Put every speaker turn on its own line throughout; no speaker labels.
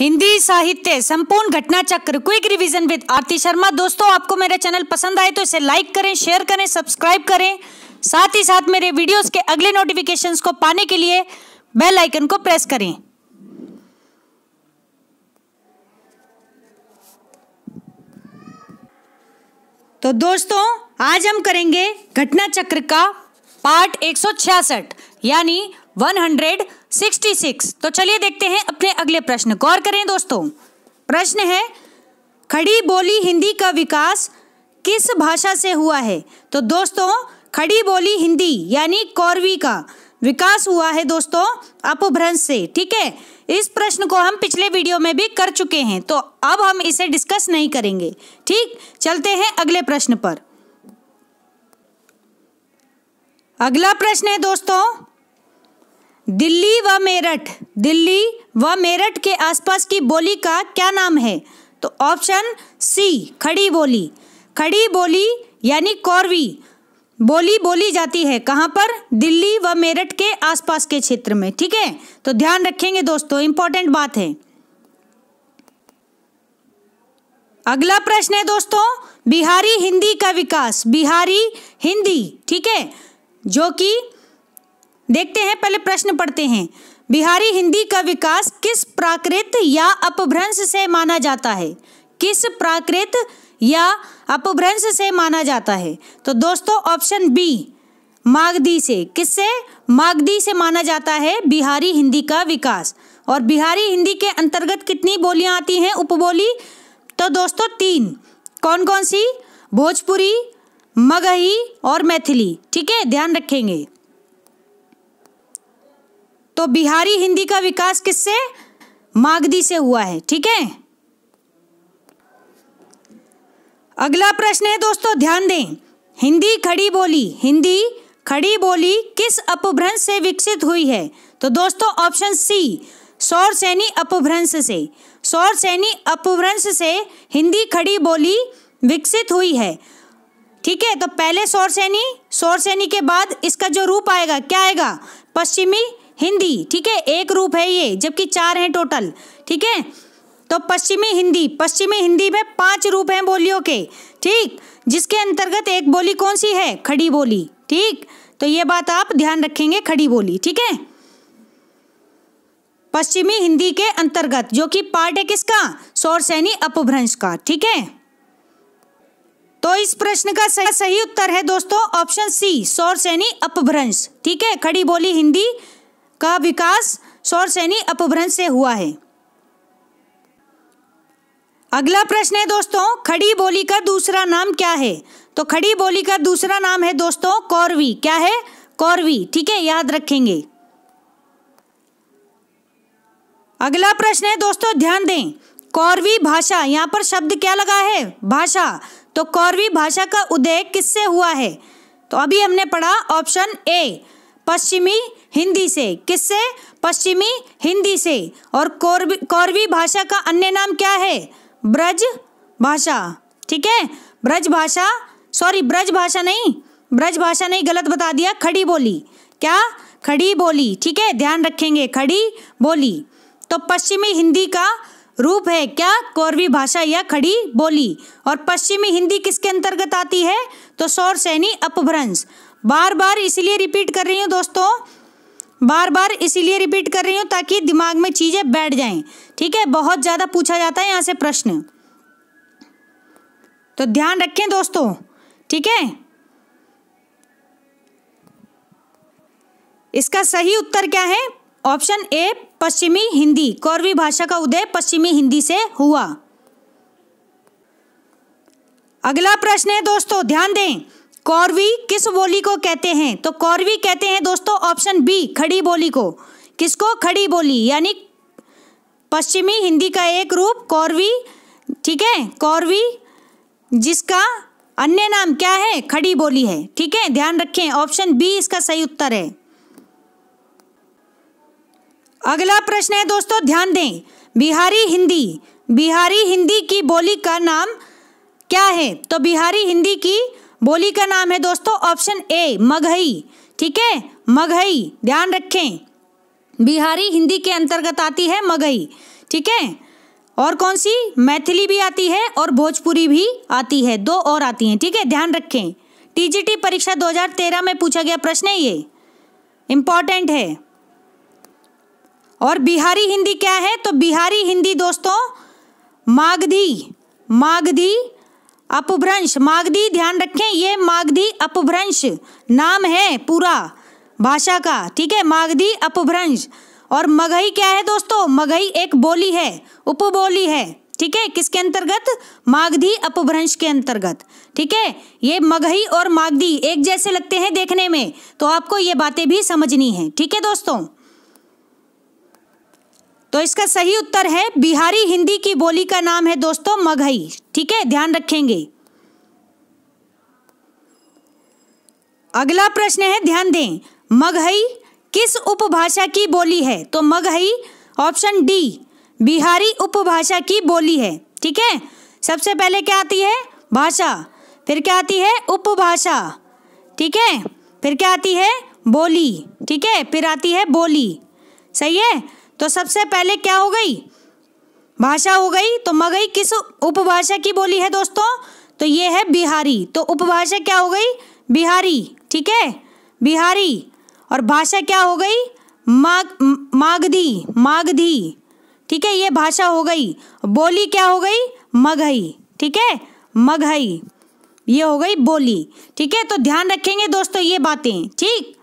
हिंदी साहित्य संपूर्ण घटना चक्र quick revision with Aarti Sharma दोस्तों आपको मेरा चैनल पसंद आए तो इसे लाइक करें शेयर करें सब्सक्राइब करें साथ ही साथ मेरे वीडियोस के अगले नोटिफिकेशंस को पाने के लिए बेल आइकन को प्रेस करें तो दोस्तों आज हम करेंगे घटना चक्र का पार्ट 166 यानी 166 66 तो चलिए देखते हैं अपने अगले प्रश्न गौर करें दोस्तों प्रश्न है खड़ी बोली हिंदी का विकास किस भाषा से हुआ है तो दोस्तों खड़ी बोली हिंदी यानी कौरवी का विकास हुआ है दोस्तों अपभ्रंश से ठीक है इस प्रश्न को हम पिछले वीडियो में भी कर चुके हैं तो अब हम इसे डिस्कस नहीं करेंगे ठीक चलते हैं अगले प्रश्न पर अगला प्रश्न है दोस्तों दिल्ली व मेरठ दिल्ली व मेरठ के आसपास की बोली का क्या नाम है तो ऑप्शन सी खड़ी बोली खड़ी बोली यानी कौरवी बोली बोली जाती है कहाँ पर दिल्ली व मेरठ के आसपास के क्षेत्र में ठीक है तो ध्यान रखेंगे दोस्तों इंपॉर्टेंट बात है अगला प्रश्न है दोस्तों बिहारी हिंदी का विकास बिहारी हिंदी ठीक है जो कि देखते हैं पहले प्रश्न पढ़ते हैं बिहारी हिंदी का विकास किस प्राकृत या अपभ्रंश से माना जाता है किस प्राकृत या अपभ्रंश से माना जाता है तो दोस्तों ऑप्शन बी मागदी से किससे मागदी से माना जाता है बिहारी हिंदी का विकास और बिहारी हिंदी के अंतर्गत कितनी बोलियां आती हैं उपबोली तो दोस्तों तीन कौन कौन सी भोजपुरी मगही और मैथिली ठीक है ध्यान रखेंगे तो बिहारी हिंदी का विकास किससे मागधी से हुआ है ठीक है अगला प्रश्न है दोस्तों ध्यान दें हिंदी खड़ी बोली हिंदी खड़ी बोली किस अपभ्रंश से विकसित हुई है तो दोस्तों ऑप्शन सी सौर सैनी अपभ्रंश से सौर सैनी अपभ्रंश से हिंदी खड़ी बोली विकसित हुई है ठीक है तो पहले सौर सैनी सौर सैनी के बाद इसका जो रूप आएगा क्या आएगा पश्चिमी हिंदी ठीक है एक रूप है ये जबकि चार हैं टोटल ठीक है तो पश्चिमी हिंदी पश्चिमी हिंदी में पांच रूप हैं बोलियों के ठीक जिसके अंतर्गत एक बोली कौन सी है खड़ी बोली ठीक तो ये बात आप ध्यान रखेंगे खड़ी बोली ठीक है पश्चिमी हिंदी के अंतर्गत जो कि पार्ट है किसका सौर सैनी अपभ्रंश का ठीक है तो इस प्रश्न का सही, सही उत्तर है दोस्तों ऑप्शन सी सौर सैनी अपभ्रंश ठीक है खड़ी बोली हिंदी का विकास सौर सैनी अपभ्रंश से हुआ है अगला प्रश्न है दोस्तों खड़ी बोली का दूसरा नाम क्या है तो खड़ी बोली का दूसरा नाम है दोस्तों कौरवी क्या है कौरवी ठीक है याद रखेंगे अगला प्रश्न है दोस्तों ध्यान दें कौरवी भाषा यहाँ पर शब्द क्या लगा है भाषा तो कौरवी भाषा का उदय किससे हुआ है तो अभी हमने पढ़ा ऑप्शन ए पश्चिमी हिंदी से किससे पश्चिमी हिंदी से और कौरवी कौरवी भाषा का अन्य नाम क्या है ब्रज भाषा ठीक है ब्रज भाषा सॉरी ब्रज भाषा नहीं ब्रज भाषा नहीं गलत बता दिया खड़ी बोली क्या खड़ी बोली ठीक है ध्यान रखेंगे खड़ी बोली तो पश्चिमी हिंदी का रूप है क्या कौरवी भाषा या खड़ी बोली और पश्चिमी हिंदी किसके अंतर्गत आती है तो सौर सैनी अपभ्रंश बार बार इसलिए रिपीट कर रही हूँ दोस्तों बार बार इसीलिए रिपीट कर रही हूँ ताकि दिमाग में चीज़ें बैठ जाएं ठीक है बहुत ज़्यादा पूछा जाता है यहाँ से प्रश्न तो ध्यान रखें दोस्तों ठीक है इसका सही उत्तर क्या है ऑप्शन ए पश्चिमी हिंदी कौरवी भाषा का उदय पश्चिमी हिंदी से हुआ अगला प्रश्न है दोस्तों ध्यान दें कौरवी किस बोली को कहते हैं तो कौरवी कहते हैं दोस्तों ऑप्शन बी खड़ी बोली को किसको खड़ी बोली यानी पश्चिमी हिंदी का एक रूप कौरवी ठीक है कौरवी जिसका अन्य नाम क्या है खड़ी बोली है ठीक है ध्यान रखें ऑप्शन बी इसका सही उत्तर है अगला प्रश्न है दोस्तों ध्यान दें बिहारी हिंदी बिहारी हिंदी की बोली का नाम क्या है तो बिहारी हिंदी की बोली का नाम है दोस्तों ऑप्शन ए मगही ठीक है मगही ध्यान रखें बिहारी हिंदी के अंतर्गत आती है मगही ठीक है और कौन सी मैथिली भी आती है और भोजपुरी भी आती है दो और आती हैं ठीक है ध्यान रखें टीजीटी परीक्षा 2013 में पूछा गया प्रश्न है ये इम्पॉर्टेंट है और बिहारी हिंदी क्या है तो बिहारी हिंदी दोस्तों मागधी मागधी अपभ्रंश मागधी ध्यान रखें ये मागधी अपभ्रंश नाम है पूरा भाषा का ठीक है मागधी अपभ्रंश और मगही क्या है दोस्तों मगही एक बोली है उपबोली है ठीक है किसके अंतर्गत मागधी अपभ्रंश के अंतर्गत ठीक है ये मगही और मागधी एक जैसे लगते हैं देखने में तो आपको ये बातें भी समझनी है ठीक है दोस्तों तो इसका सही उत्तर है बिहारी हिंदी की बोली का नाम है दोस्तों मगही ठीक है ध्यान रखेंगे अगला प्रश्न है ध्यान दें मघई किस उपभाषा की बोली है तो मगही ऑप्शन डी बिहारी उपभाषा की बोली है ठीक है सबसे पहले क्या आती है भाषा फिर क्या आती है उपभाषा ठीक है फिर क्या आती है बोली ठीक है फिर आती है बोली सही है तो सबसे पहले क्या हो गई भाषा हो गई तो मगई किस उपभाषा की बोली है दोस्तों तो ये है बिहारी तो उपभाषा क्या हो गई बिहारी ठीक है बिहारी और भाषा क्या हो गई माग मागधी मागधी ठीक है ये भाषा हो गई बोली क्या हो गई मगही ठीक है मगही ये हो गई बोली ठीक है तो ध्यान रखेंगे दोस्तों ये बातें ठीक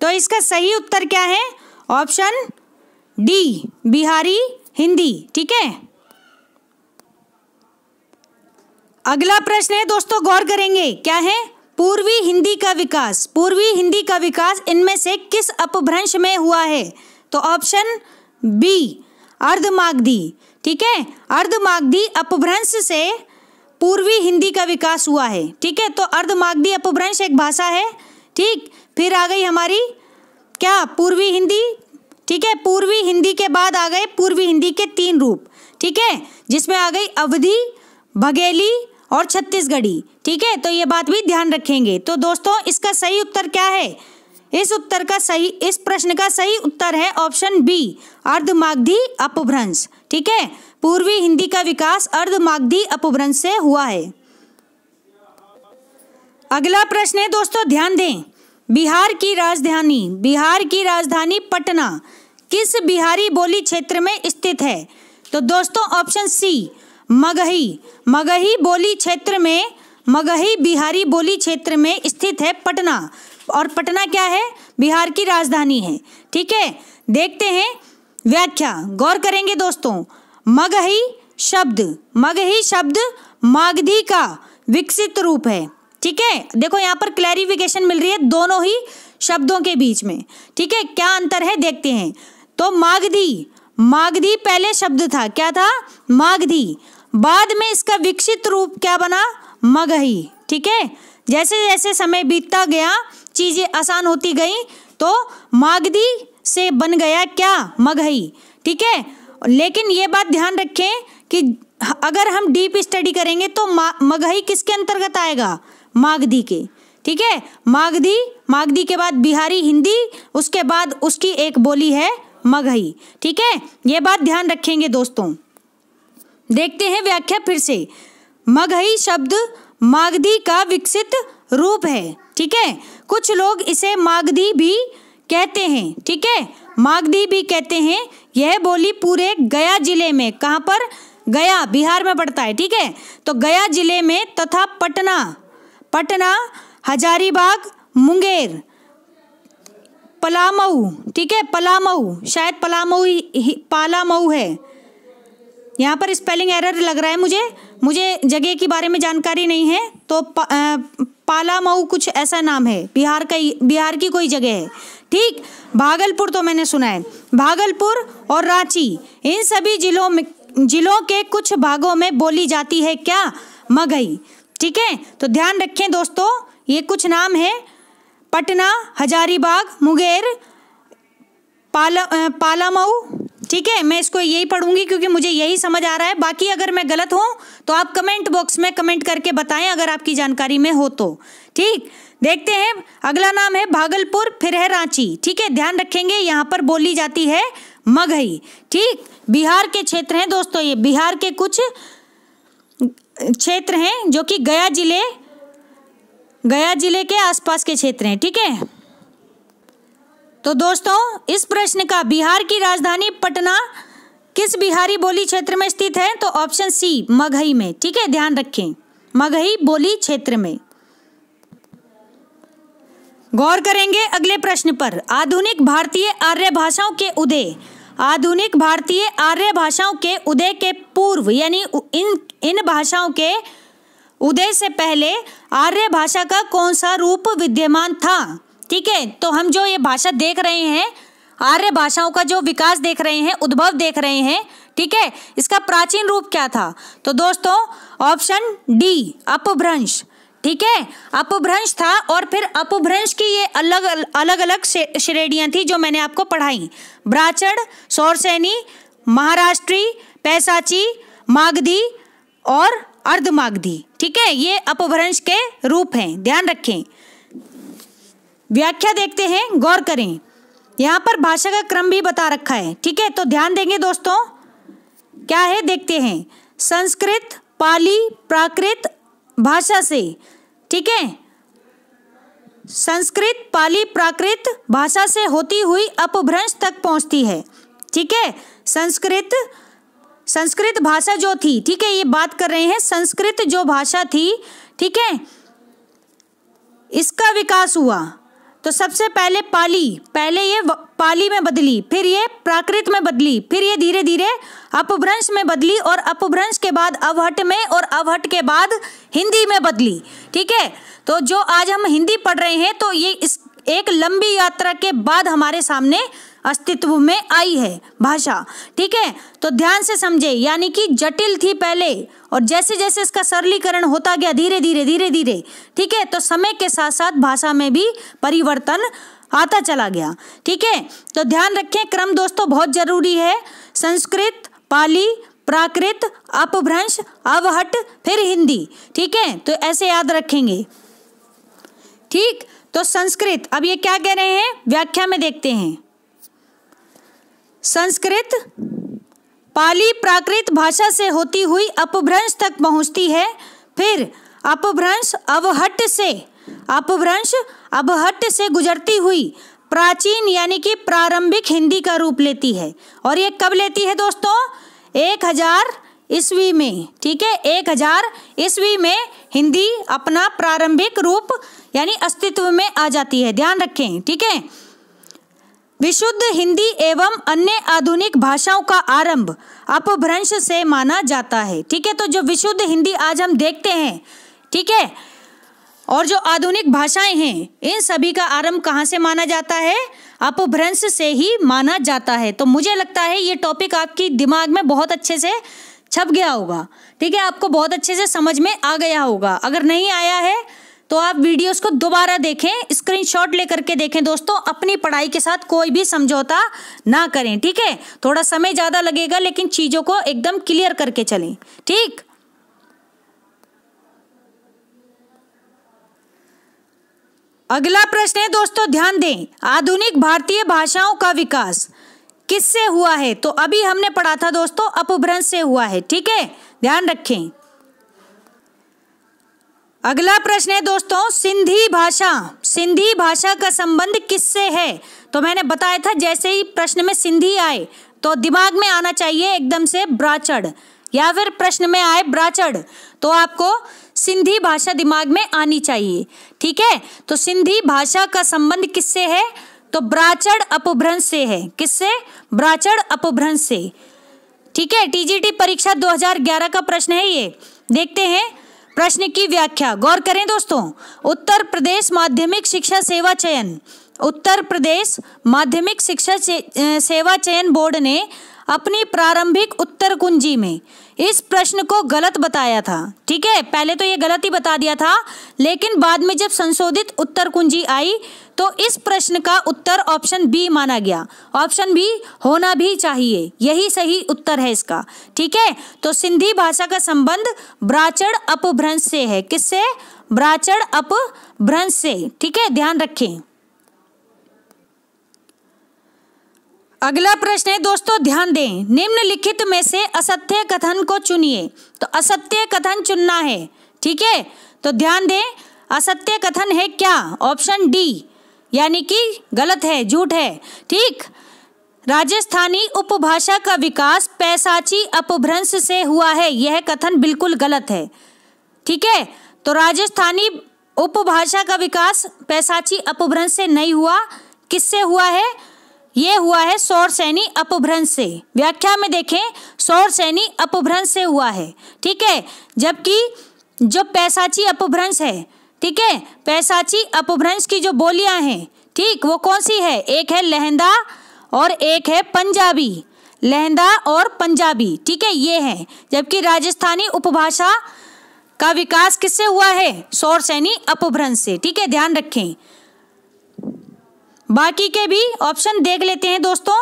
तो इसका सही उत्तर क्या है ऑप्शन डी बिहारी हिंदी ठीक है अगला प्रश्न है दोस्तों गौर करेंगे क्या है पूर्वी हिंदी का विकास पूर्वी हिंदी का विकास इनमें से किस अपभ्रंश में हुआ है तो ऑप्शन बी अर्धमागधी ठीक है अर्धमागधी अपभ्रंश से पूर्वी हिंदी का विकास हुआ है ठीक है तो अर्धमागधी अपभ्रंश एक भाषा है ठीक फिर आ गई हमारी क्या पूर्वी हिंदी ठीक है पूर्वी हिंदी के बाद आ गए पूर्वी हिंदी के तीन रूप ठीक है जिसमें आ गई अवधि भगेली और छत्तीसगढ़ी ठीक है तो ये बात भी ध्यान रखेंगे तो दोस्तों इसका सही उत्तर क्या है इस उत्तर का सही इस प्रश्न का सही उत्तर है ऑप्शन बी अर्धमाग्धी अपभ्रंश ठीक है पूर्वी हिंदी का विकास अर्धमाग्धी अपभ्रंश से हुआ है अगला प्रश्न है दोस्तों ध्यान दें बिहार की राजधानी बिहार की राजधानी पटना किस बिहारी बोली क्षेत्र में स्थित है तो दोस्तों ऑप्शन सी मगही मगही बोली क्षेत्र में मगही बिहारी बोली क्षेत्र में स्थित है पटना और पटना क्या है बिहार की राजधानी है ठीक है देखते हैं व्याख्या गौर करेंगे दोस्तों मगही शब्द मगही शब्द मागधी का विकसित रूप है ठीक है देखो यहाँ पर क्लैरिफिकेशन मिल रही है दोनों ही शब्दों के बीच में ठीक है क्या अंतर है देखते हैं तो मागधी मागधी पहले शब्द था क्या था मागधी बाद में इसका विकसित रूप क्या बना मगही ठीक है जैसे जैसे समय बीतता गया चीज़ें आसान होती गई तो मागधी से बन गया क्या मगही ठीक है लेकिन ये बात ध्यान रखें कि अगर हम डीप स्टडी करेंगे तो मगही किसके अंतर्गत आएगा मागधी के ठीक है मागधी मागधी के बाद बिहारी हिंदी उसके बाद उसकी एक बोली है मगही ठीक है ये बात ध्यान रखेंगे दोस्तों देखते हैं व्याख्या फिर से मगही शब्द मागधी का विकसित रूप है ठीक है कुछ लोग इसे मागधी भी कहते हैं ठीक है मागधी भी कहते हैं यह बोली पूरे गया जिले में कहाँ पर गया बिहार में पड़ता है ठीक है तो गया जिले में तथा पटना पटना हजारीबाग मुंगेर पलामऊ ठीक है पलामऊ शायद पलामऊ पालामऊ है यहाँ पर स्पेलिंग एरर लग रहा है मुझे मुझे जगह के बारे में जानकारी नहीं है तो पालामऊ कुछ ऐसा नाम है बिहार का बिहार की कोई जगह है ठीक भागलपुर तो मैंने सुना है भागलपुर और रांची इन सभी जिलों में जिलों के कुछ भागों में बोली जाती है क्या मगही ठीक है तो ध्यान रखें दोस्तों ये कुछ नाम है पटना हजारीबाग मुंगेर पाला पालामऊ ठीक है मैं इसको यही पढ़ूंगी क्योंकि मुझे यही समझ आ रहा है बाकी अगर मैं गलत हूँ तो आप कमेंट बॉक्स में कमेंट करके बताएं अगर आपकी जानकारी में हो तो ठीक देखते हैं अगला नाम है भागलपुर फिर है रांची ठीक है ध्यान रखेंगे यहाँ पर बोली जाती है मगही ठीक बिहार के क्षेत्र हैं दोस्तों ये बिहार के कुछ क्षेत्र हैं जो कि गया जिले गया जिले के आसपास के क्षेत्र हैं ठीक है तो दोस्तों इस प्रश्न का बिहार की राजधानी पटना किस बिहारी बोली क्षेत्र में स्थित है तो ऑप्शन सी मगही में ठीक है ध्यान रखें मगही बोली क्षेत्र में गौर करेंगे अगले प्रश्न पर आधुनिक भारतीय आर्य भाषाओं के उदय आधुनिक भारतीय आर्य भाषाओं के उदय के पूर्व यानी इन इन भाषाओं के उदय से पहले आर्य भाषा का कौन सा रूप विद्यमान था ठीक है तो हम जो ये भाषा देख रहे हैं आर्य भाषाओं का जो विकास देख रहे हैं उद्भव देख रहे हैं ठीक है इसका प्राचीन रूप क्या था तो दोस्तों ऑप्शन डी अपभ्रंश ठीक है अपभ्रंश था और फिर अपभ्रंश की ये अलग अलग अलग श्रेणियाँ थी जो मैंने आपको पढ़ाई ब्राचड़ सौरसैनी महाराष्ट्री पैसाची मागधी और अर्धमागधी ठीक है ये अपभ्रंश के रूप हैं ध्यान रखें व्याख्या देखते हैं गौर करें यहाँ पर भाषा का क्रम भी बता रखा है ठीक है तो ध्यान देंगे दोस्तों क्या है देखते हैं संस्कृत पाली प्राकृत भाषा से ठीक है संस्कृत पाली प्राकृत भाषा से होती हुई अपभ्रंश तक पहुंचती है ठीक है संस्कृत संस्कृत भाषा जो थी ठीक है ये बात कर रहे हैं संस्कृत जो भाषा थी ठीक है इसका विकास हुआ तो सबसे पहले पाली पहले ये पाली में बदली फिर ये प्राकृत में बदली फिर ये धीरे धीरे अपभ्रंश में बदली और अपभ्रंश के बाद अवहट में और अवहट के बाद हिंदी में बदली ठीक है तो जो आज हम हिंदी पढ़ रहे हैं तो ये इस एक लंबी यात्रा के बाद हमारे सामने अस्तित्व में आई है भाषा ठीक है तो ध्यान से समझे यानी कि जटिल थी पहले और जैसे जैसे इसका सरलीकरण होता गया धीरे धीरे धीरे धीरे ठीक है तो समय के साथ साथ भाषा में भी परिवर्तन आता चला गया ठीक है तो ध्यान रखें क्रम दोस्तों बहुत जरूरी है संस्कृत पाली प्राकृत अपभ्रंश अवहट फिर हिंदी ठीक है तो ऐसे याद रखेंगे ठीक तो संस्कृत अब ये क्या कह रहे हैं व्याख्या में देखते हैं संस्कृत पाली प्राकृत भाषा से होती हुई अपभ्रंश तक पहुंचती है फिर अपभ्रंश अवहट से अपभ्रंश अवहट से गुजरती हुई प्राचीन यानी कि प्रारंभिक हिंदी का रूप लेती है और ये कब लेती है दोस्तों एक हजार ईस्वी में ठीक है एक हजार ईस्वी में हिंदी अपना प्रारंभिक रूप यानी अस्तित्व में आ जाती है ध्यान रखें ठीक है विशुद्ध हिंदी एवं अन्य आधुनिक भाषाओं का आरंभ अपभ्रंश से माना जाता है ठीक है तो जो विशुद्ध हिंदी आज हम देखते हैं ठीक है और जो आधुनिक भाषाएं हैं इन सभी का आरंभ कहाँ से माना जाता है अपभ्रंश से ही माना जाता है तो मुझे लगता है ये टॉपिक आपकी दिमाग में बहुत अच्छे से छप गया होगा ठीक है आपको बहुत अच्छे से समझ में आ गया होगा अगर नहीं आया है तो आप वीडियोस को दोबारा देखें स्क्रीनशॉट लेकर के देखें दोस्तों अपनी पढ़ाई के साथ कोई भी समझौता ना करें ठीक है थोड़ा समय ज़्यादा लगेगा लेकिन चीज़ों को एकदम क्लियर करके चलें ठीक अगला प्रश्न है दोस्तों ध्यान दें आधुनिक भारतीय भाषाओं का विकास किससे हुआ है तो अभी हमने पढ़ा था दोस्तों अपभ्रंश से हुआ है ठीक है ध्यान रखें अगला प्रश्न है दोस्तों सिंधी भाषा सिंधी भाषा का संबंध किससे है तो मैंने बताया था जैसे ही प्रश्न में सिंधी आए तो दिमाग में आना चाहिए एकदम से ब्राचड़ या फिर प्रश्न में आए ब्राचड़ तो आपको सिंधी भाषा दिमाग में आनी चाहिए ठीक है तो सिंधी भाषा का संबंध किससे है तो ब्राचड़ अपभ्रंश से है किससे ब्राचड़ अपभ्रंश से ठीक है टीजीटी परीक्षा 2011 का प्रश्न है ये देखते हैं प्रश्न की व्याख्या गौर करें दोस्तों उत्तर प्रदेश माध्यमिक शिक्षा सेवा चयन उत्तर प्रदेश माध्यमिक शिक्षा सेवा चयन बोर्ड ने अपनी प्रारंभिक उत्तर कुंजी में इस प्रश्न को गलत बताया था ठीक है पहले तो ये गलत ही बता दिया था लेकिन बाद में जब संशोधित उत्तर कुंजी आई तो इस प्रश्न का उत्तर ऑप्शन बी माना गया ऑप्शन बी होना भी चाहिए यही सही उत्तर है इसका ठीक है तो सिंधी भाषा का संबंध ब्राचड़ अपभ्रंश से है किससे ब्राचड़ अपभ्रंश से ठीक है ध्यान रखें अगला प्रश्न है दोस्तों ध्यान दें निम्नलिखित में से असत्य कथन को चुनिए तो असत्य कथन चुनना है ठीक है तो ध्यान दें असत्य कथन है क्या ऑप्शन डी यानी कि गलत है झूठ है ठीक राजस्थानी उपभाषा का विकास पैसाची अपभ्रंश से हुआ है यह कथन बिल्कुल गलत है ठीक है तो राजस्थानी उपभाषा का विकास पैसाची अपभ्रंश से नहीं हुआ किससे हुआ है ये हुआ है सौर सैनी अपभ्रंश से व्याख्या में देखें सौर सैनी अपभ्रंश से हुआ है ठीक है जबकि जो पैसाची अपभ्रंश है ठीक है पैसाची अपभ्रंश की जो बोलियां हैं ठीक वो कौन सी है एक है लहंदा और एक है पंजाबी लहंदा और पंजाबी ठीक है ये है जबकि राजस्थानी उपभाषा का विकास किससे हुआ है सौर सैनी अपभ्रंश से ठीक है ध्यान रखें बाकी के भी ऑप्शन देख लेते हैं दोस्तों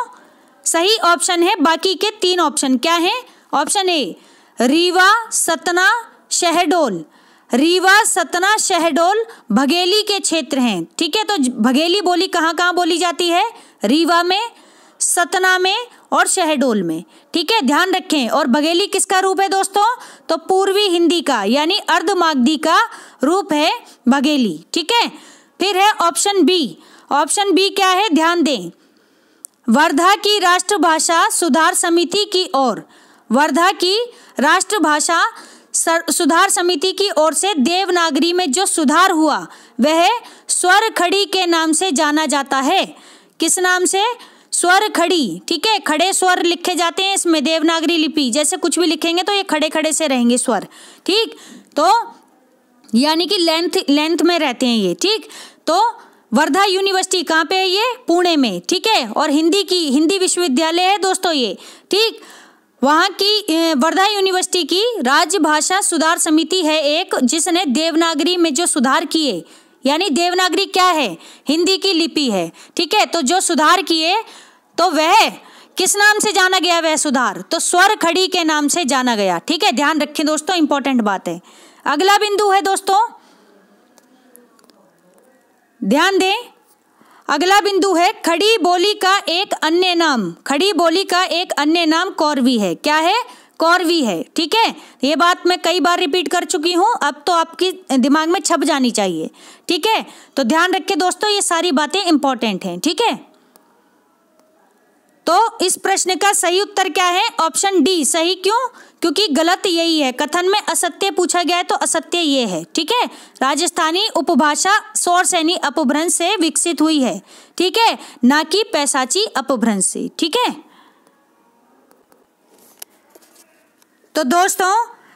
सही ऑप्शन है बाकी के तीन ऑप्शन क्या है ऑप्शन ए रीवा सतना शहडोल रीवा सतना शहडोल भगेली के क्षेत्र हैं ठीक है तो भगेली बोली कहाँ कहाँ बोली जाती है रीवा में सतना में और शहडोल में ठीक है ध्यान रखें और भगेली किसका रूप है दोस्तों तो पूर्वी हिंदी का यानी अर्धमागधी का रूप है भगेली ठीक है फिर है ऑप्शन बी ऑप्शन बी क्या है ध्यान दें वर्धा की राष्ट्रभाषा सुधार समिति की ओर वर्धा की राष्ट्रभाषा सुधार समिति की ओर से देवनागरी में जो सुधार हुआ वह स्वर खड़ी के नाम से जाना जाता है किस नाम से स्वर खड़ी ठीक है खड़े स्वर लिखे जाते हैं इसमें देवनागरी लिपि जैसे कुछ भी लिखेंगे तो ये खड़े खड़े से रहेंगे स्वर ठीक तो यानी कि लेंथ लेंथ में रहते हैं ये ठीक तो वर्धा यूनिवर्सिटी कहाँ पे है ये पुणे में ठीक है और हिंदी की हिंदी विश्वविद्यालय है दोस्तों ये ठीक वहाँ की वर्धा यूनिवर्सिटी की राजभाषा सुधार समिति है एक जिसने देवनागरी में जो सुधार किए यानी देवनागरी क्या है हिंदी की लिपि है ठीक है तो जो सुधार किए तो वह किस नाम से जाना गया वह सुधार तो स्वर खड़ी के नाम से जाना गया ठीक है ध्यान रखें दोस्तों इंपॉर्टेंट बात है अगला बिंदु है दोस्तों ध्यान दें अगला बिंदु है खड़ी बोली का एक अन्य नाम खड़ी बोली का एक अन्य नाम कौरवी है क्या है कौरवी है ठीक है ये बात मैं कई बार रिपीट कर चुकी हूँ अब तो आपकी दिमाग में छप जानी चाहिए ठीक है तो ध्यान रखें दोस्तों ये सारी बातें इंपॉर्टेंट हैं ठीक है तो इस प्रश्न का सही उत्तर क्या है ऑप्शन डी सही क्यों क्योंकि गलत यही है कथन में असत्य पूछा गया है तो असत्य ये है ठीक है राजस्थानी उपभाषा सौर सैनी अपभ्रंश से विकसित हुई है ठीक है ना कि पैसाची अपभ्रंश से ठीक है तो दोस्तों